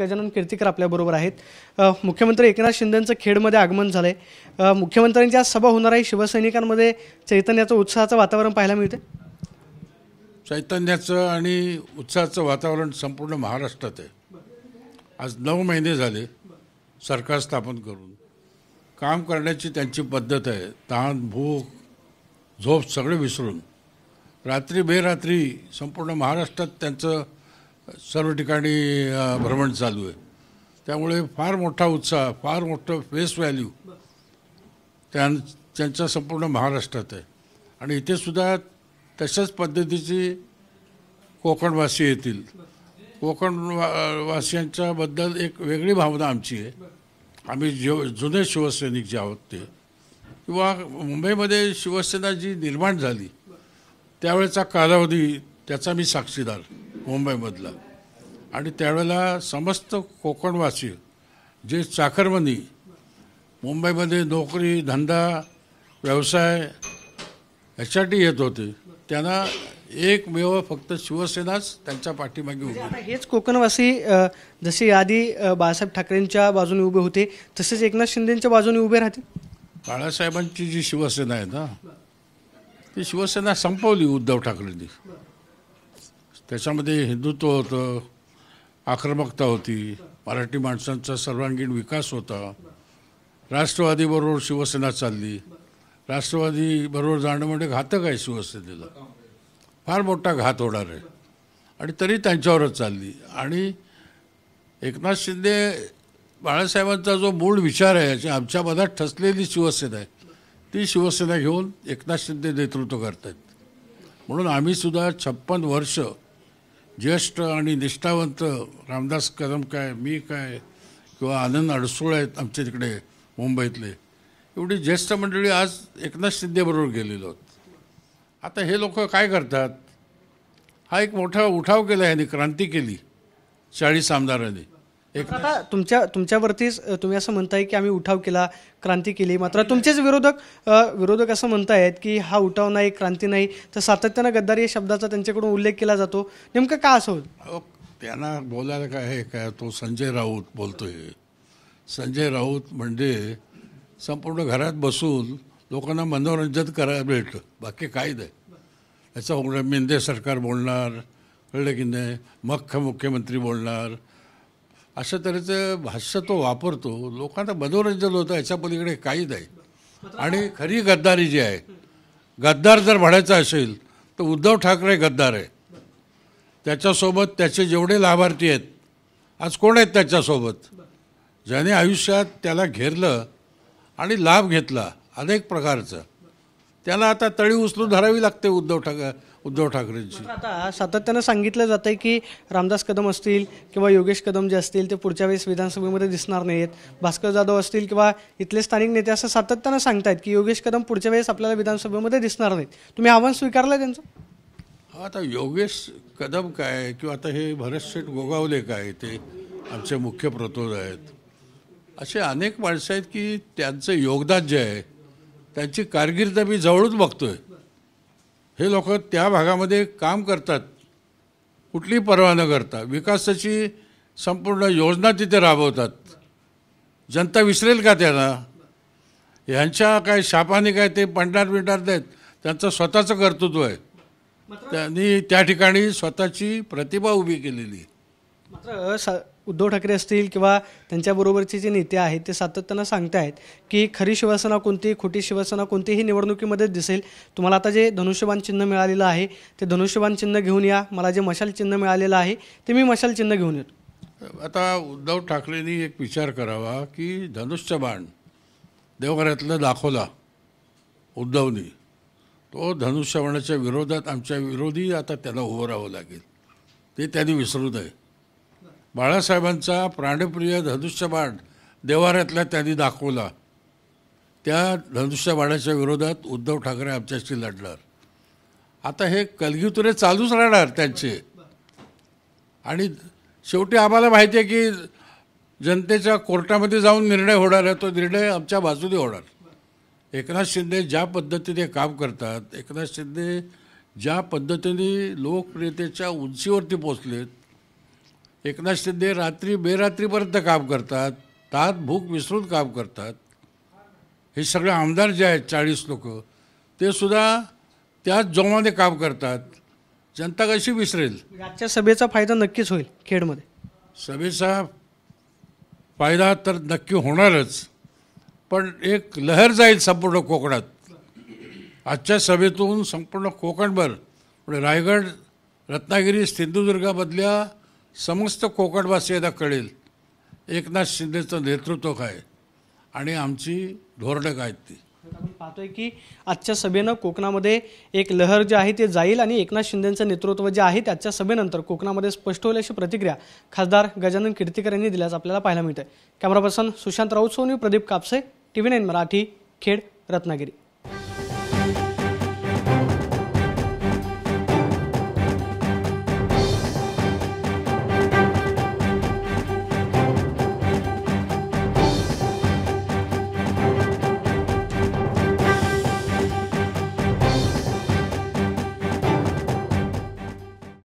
गजानन कीर्तीकर आपल्याबरोबर आहेत मुख्यमंत्री एकनाथ शिंदेचं खेडमध्ये आगमन झालंय मुख्यमंत्र्यांची आज सभा होणार आहे शिवसैनिकांमध्ये चैतन्याचं उत्साहाचं वातावरण पाहायला मिळते चैतन्याचं आणि उत्साहाचं वातावरण संपूर्ण महाराष्ट्रात आहे आज नऊ महिने झाले सरकार स्थापन करून काम करण्याची त्यांची पद्धत आहे ताण भूक झोप सगळे विसरून रात्री बेरात्री संपूर्ण महाराष्ट्रात त्यांचं सर्व ठिकाणी भ्रमण चालू आहे त्यामुळे फार मोठा उत्साह फार मोठं फेस व्हॅल्यू त्यां त्यांच्या संपूर्ण महाराष्ट्रात आहे आणि इथेसुद्धा तशाच पद्धतीची कोकणवासी येतील वासियांच्याबद्दल एक वेगळी भावना आमची आहे आम्ही जो जुने शिवसैनिक जे आहोत ते किंवा मुंबईमध्ये शिवसेना जी निर्माण झाली त्यावेळेचा कालावधी त्याचा मी साक्षीदार मुंबईमधला आणि त्यावेळेला समस्त कोकणवासी जे चाकरमनी मुंबईमध्ये नोकरी धंदा व्यवसाय ह्याच्यासाठी येत होते त्यांना एकमेव फक्त शिवसेनाच त्यांच्या पाठीमागे म्हणजे उभे हेच कोकणवासी जसे आधी बाळासाहेब ठाकरेंच्या बाजूने उभे होते तसेच एकनाथ शिंदेच्या बाजूने उभे राहते बाळासाहेबांची जी शिवसेना आहे ना ती शिवसेना संपवली उद्धव ठाकरेंनी त्याच्यामध्ये हिंदुत्व होतं आक्रमकता होती मराठी माणसांचा सर्वांगीण विकास होता राष्ट्रवादीबरोबर शिवसेना चालली राष्ट्रवादीबरोबर जाणं म्हणजे घातक आहे शिवसेनेला फार मोठा घात होणार आहे आणि तरी त्यांच्यावरच चालली आणि एकनाथ शिंदे बाळासाहेबांचा जो मूळ विचार आहे याची आमच्या मधात ठसलेली शिवसेना आहे ती शिवसेना घेऊन एकनाथ शिंदे नेतृत्व करत आहेत म्हणून आम्हीसुद्धा छप्पन वर्ष ज्येष्ठ आणि निष्ठावंत रामदास कदम काय मी काय किंवा आनंद अडसूळ आहेत आमच्या तिकडे मुंबईतले एवढी ज्येष्ठ मंडळी आज एकनाथ शिंदेबरोबर गेलेलो आहोत आता हे लोक काय करतात हा एक मोठा उठाव केला यांनी क्रांती केली चाळीस आमदारांनी तुमच्या तुमच्यावरतीच तुम्ही असं म्हणताय की आम्ही उठाव केला क्रांती केली मात्र तुमचेच विरोधक विरोधक असं म्हणतायत की हा उठाव नाही क्रांती नाही तर सातत्यानं गद्दारी या शब्दाचा त्यांच्याकडून उल्लेख केला जातो नेमकं का असं होत त्यांना बोलायला काय आहे काय तो संजय राऊत बोलतोय संजय राऊत म्हणजे संपूर्ण घरात बसून लोकांना मनोरंजन करायला भेटलं बाकी काय नाही याचा मेंदे सरकार बोलणार कळलं की नाही मख्ख मुख्यमंत्री बोलणार अशा तऱ्हेचं भाष्य तो वापरतो लोकांना मनोरंजन होतं याच्या पलीकडे काही नाही आणि खरी गद्दारी जी आहे गद्दार जर म्हणायचा असेल तर उद्धव ठाकरे गद्दार आहे त्याच्यासोबत त्याचे जेवढे लाभार्थी आहेत आज कोण आहेत त्याच्यासोबत ज्याने आयुष्यात त्याला घेरलं आणि लाभ घेतला अनेक प्रकारचं त्याला आता तळी उचलून धरावी लागते उद्धव ठाकरे उद्धव ठाकरेंची आता सातत्यानं सांगितलं जातं आहे की रामदास कदम असतील किंवा योगेश कदम जे असतील ते पुढच्या वेळेस विधानसभेमध्ये दिसणार नाहीत भास्कर जाधव असतील किंवा इथले स्थानिक नेते असं सातत्यानं सांगतायत की योगेश कदम पुढच्या वेळेस आपल्याला विधानसभेमध्ये दिसणार नाहीत तुम्ही आव्हान स्वीकारलं त्यांचं आता योगेश कदम काय किंवा आता हे भरत शेठ गोगावले काय ते आमचे मुख्य प्रतोद आहेत असे अनेक माणसं आहेत की त्यांचं योगदान जे आहे त्यांची कारकीर्द मी जवळून बघतो आहे हे लोक त्या भागामध्ये काम करतात कुठली परवा न करता विकासाची संपूर्ण योजना तिथे राबवतात जनता विसरेल का त्यांना ह्यांच्या काय शापाने काय ते पंडार बिडणार देत त्यांचं स्वतःचं कर्तृत्व आहे त्यांनी त्या ठिकाणी स्वतःची प्रतिभा उभी केलेली मात्र उद्धव ठाकरे असतील किंवा त्यांच्याबरोबरचे जे नेते आहेत ते सातत्यानं आहेत की खरी शिवसेना कोणती खोटी शिवसेना कोणती ही निवडणुकीमध्ये दिसेल तुम्हाला आता जे धनुष्यबाण चिन्ह मिळालेलं आहे ते धनुष्यबाण चिन्ह घेऊन या मला जे मशाल चिन्ह मिळालेलं आहे ते मी मशाल चिन्ह घेऊन येतो आता उद्धव ठाकरेंनी एक विचार करावा की धनुष्यबाण देवघरातलं दाखवला उद्धवनी तो धनुष्यबाणाच्या विरोधात आमच्या विरोधी आता त्याला उभं राहावं लागेल ते त्यांनी विसरू नये बाळासाहेबांचा प्राणप्रिय धनुष्यबाण देवाऱ्यातल्या त्यांनी दाखवला त्या धनुष्यबाणाच्या विरोधात उद्धव ठाकरे आमच्याशी लढणार आता हे कलगीतुरे चालूच राहणार त्यांचे आणि शेवटी आम्हाला माहिती आहे की जनतेच्या कोर्टामध्ये जाऊन निर्णय होणार आहे तो निर्णय आमच्या बाजूने होणार एकनाथ शिंदे ज्या पद्धतीने काम करतात एकनाथ शिंदे ज्या पद्धतीने लोकप्रियतेच्या उंचीवरती पोचलेत एकनाथ शिंदे रात्री बेरात्रीपर्यंत काम करतात तात भूक विसरून काम करतात हे सगळे आमदार जे आहेत चाळीस लोक ते सुद्धा त्याच जोमाने काम करतात जनता कशी विसरेल आजच्या सभेचा फायदा नक्कीच होईल खेडमध्ये सभेचा फायदा तर नक्की होणारच पण एक लहर जाईल संपूर्ण कोकणात आजच्या सभेतून संपूर्ण कोकणभर म्हणजे रायगड रत्नागिरी सिंधुदुर्गामधल्या समस्त कोकणवासियांना कळेल एकनाथ शिंदेचं नेतृत्व काय आणि आमची धोरणं काय ती आपण पाहतोय की आजच्या सभेनं कोकणामध्ये एक लहर जी आहे ते जाईल आणि एकनाथ शिंदेचं नेतृत्व जे आहे त्याच्या आजच्या सभेनंतर कोकणामध्ये स्पष्ट होईल अशी प्रतिक्रिया खासदार गजानन कीर्तीकर यांनी दिल्याचं आपल्याला पाहायला मिळतंय camera person Sushant Raut Soni Pradeep Kapse T V nine Marathi Khed Ratnagiri